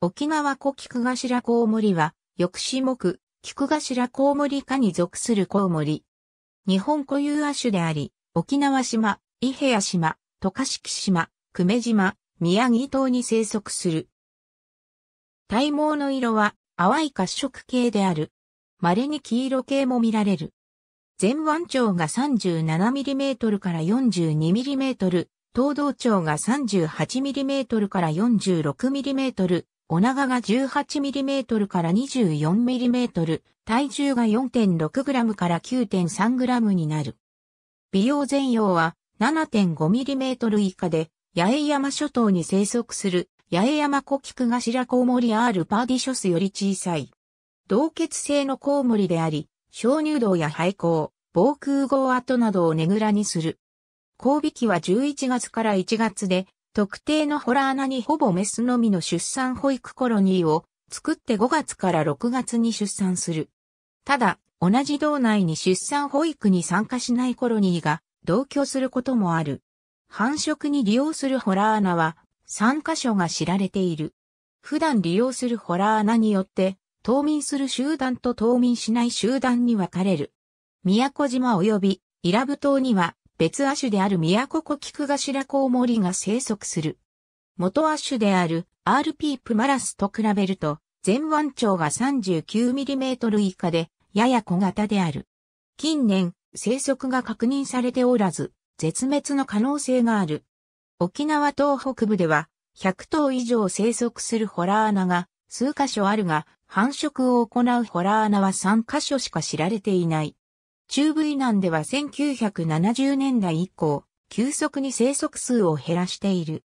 沖縄古菊頭コウモリは、抑止目、菊頭コウモリ科に属するコウモリ。日本固有亜種であり、沖縄島、伊平屋島、渡嘉敷島、久米島、宮城島に生息する。体毛の色は淡い褐色系である。稀に黄色系も見られる。前腕長が 37mm から 42mm、頭同長が 38mm から 46mm、お長が 18mm から 24mm、体重が 4.6g から 9.3g になる。美容全容は 7.5mm 以下で、八重山諸島に生息する八重山古菊頭コウモリ R パーディショスより小さい。同血性のコウモリであり、小乳道や廃校、防空壕跡などをねぐらにする。交尾期は11月から1月で、特定のホラー穴にほぼメスのみの出産保育コロニーを作って5月から6月に出産する。ただ、同じ道内に出産保育に参加しないコロニーが同居することもある。繁殖に利用するホラー穴は3箇所が知られている。普段利用するホラー穴によって、冬眠する集団と冬眠しない集団に分かれる。宮古島及び伊良部島には別亜種である都古菊頭コウモリが生息する。元亜種である RP プマラスと比べると、前腕長が 39mm 以下で、やや小型である。近年、生息が確認されておらず、絶滅の可能性がある。沖縄東北部では、100頭以上生息するホラー穴が数箇所あるが、繁殖を行うホラー穴は3箇所しか知られていない。中部以南では1970年代以降、急速に生息数を減らしている。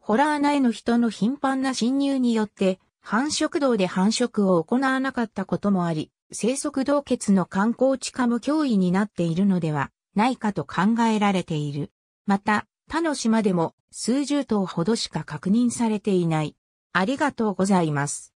ホラー穴への人の頻繁な侵入によって、繁殖道で繁殖を行わなかったこともあり、生息洞穴の観光地化も脅威になっているのではないかと考えられている。また、他の島でも数十頭ほどしか確認されていない。ありがとうございます。